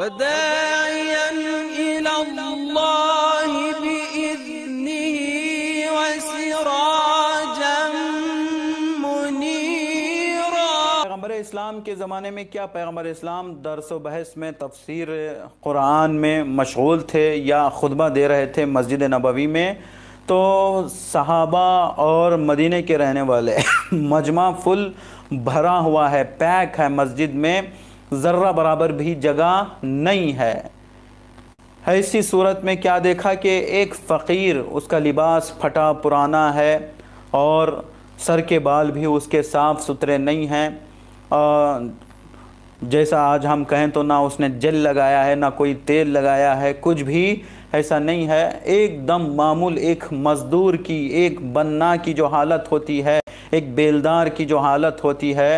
وداعيا इस्लाम के ज़माने में क्या पैगम्बर इस्लाम दरस बहस में तफसीर कुरान में मशगूल थे या खुतबा दे रहे थे मस्जिद नबवी में तो सहाबा और मदीने के रहने वाले मजमा फुल भरा हुआ है पैक है मस्जिद में ज़र्रा बराबर भी जगह नहीं है ऐसी सूरत में क्या देखा कि एक फ़कीर उसका लिबास फटा पुराना है और सर के बाल भी उसके साफ़ सुथरे नहीं हैं जैसा आज हम कहें तो ना उसने जल लगाया है ना कोई तेल लगाया है कुछ भी ऐसा नहीं है एकदम मामूल एक मज़दूर की एक बन्ना की जो हालत होती है एक बेलदार की जो हालत होती है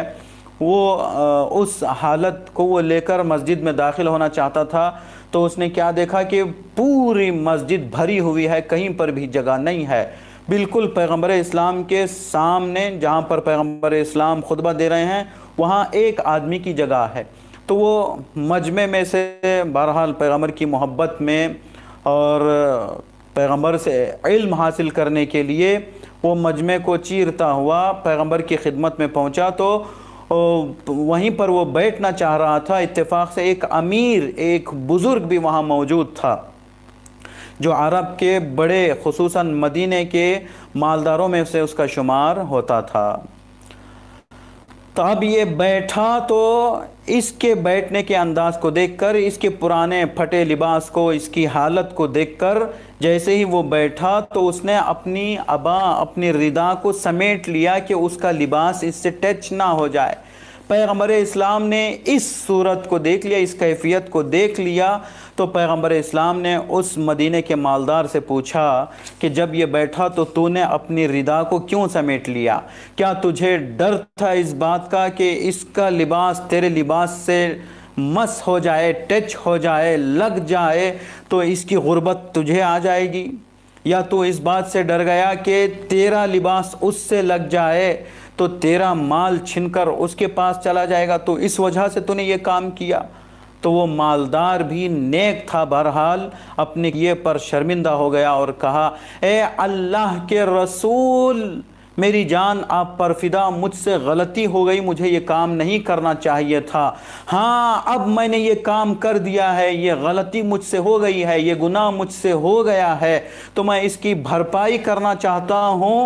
वो उस हालत को वो लेकर मस्जिद में दाखिल होना चाहता था तो उसने क्या देखा कि पूरी मस्जिद भरी हुई है कहीं पर भी जगह नहीं है बिल्कुल पैगंबर इस्लाम के सामने जहाँ पर पैगंबर इस्लाम खुतबा दे रहे हैं वहाँ एक आदमी की जगह है तो वो मजमे में से बहरहाल पैगंबर की मोहब्बत में और पैगंबर से इल्म हासिल करने के लिए वो मजमे को चीरता हुआ पैगंबर की खिदमत में पहुंचा तो वहीं पर वो बैठना चाह रहा था इत्तेफाक से एक अमीर एक बुज़ुर्ग भी वहाँ मौजूद था जो अरब के बड़े खसूस मदीने के मालदारों में से उसका शुमार होता था तो अब ये बैठा तो इसके बैठने के अंदाज को देखकर इसके पुराने फटे लिबास को इसकी हालत को देखकर जैसे ही वो बैठा तो उसने अपनी अबा अपनी रिदा को समेट लिया कि उसका लिबास इससे टच ना हो जाए पैगम्बर इस्लाम ने इस सूरत को देख लिया इस कैफियत को देख लिया तो पैगम्बर इस्लाम ने उस मदीने के मालदार से पूछा कि जब ये बैठा तो तूने अपनी रिदा को क्यों समेट लिया क्या तुझे डर था इस बात का कि इसका लिबास तेरे लिबास से मस हो जाए टच हो जाए लग जाए तो इसकी गुर्बत तुझे आ जाएगी या तो इस बात से डर गया कि तेरा लिबास उससे लग जाए तो तेरा माल छिनकर उसके पास चला जाएगा तो इस वजह से तूने ये काम किया तो वो मालदार भी नेक था बहरहाल अपने ये पर शर्मिंदा हो गया और कहा ए अल्लाह के रसूल मेरी जान आप पर फिदा मुझसे गलती हो गई मुझे ये काम नहीं करना चाहिए था हाँ अब मैंने ये काम कर दिया है ये गलती मुझसे हो गई है ये गुनाह मुझसे हो गया है तो मैं इसकी भरपाई करना चाहता हूँ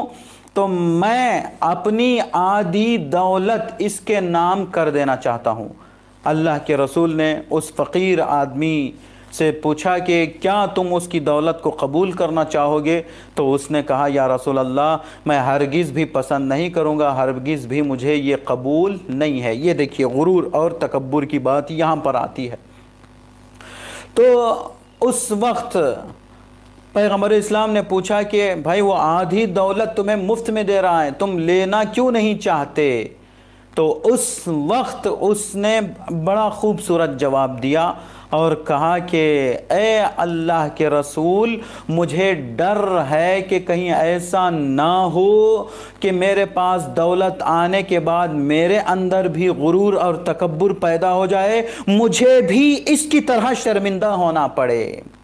तो मैं अपनी आधी दौलत इसके नाम कर देना चाहता हूँ अल्लाह के रसूल ने उस फ़कीर आदमी से पूछा कि क्या तुम उसकी दौलत को कबूल करना चाहोगे तो उसने कहा या रसूल अल्लाह मैं हरगिज़ भी पसंद नहीं करूँगा हरगिज़ भी मुझे ये कबूल नहीं है ये देखिए गुरूर और तकबर की बात यहाँ पर आती है तो उस वक्त पैगम्बर इस्लाम ने पूछा कि भाई वो आधी दौलत तुम्हें मुफ्त में दे रहा है तुम लेना क्यों नहीं चाहते तो उस वक्त उसने बड़ा खूबसूरत जवाब दिया और कहा कि ए अल्लाह के रसूल मुझे डर है कि कहीं ऐसा ना हो कि मेरे पास दौलत आने के बाद मेरे अंदर भी गुरूर और तकबर पैदा हो जाए मुझे भी इसकी तरह शर्मिंदा होना पड़े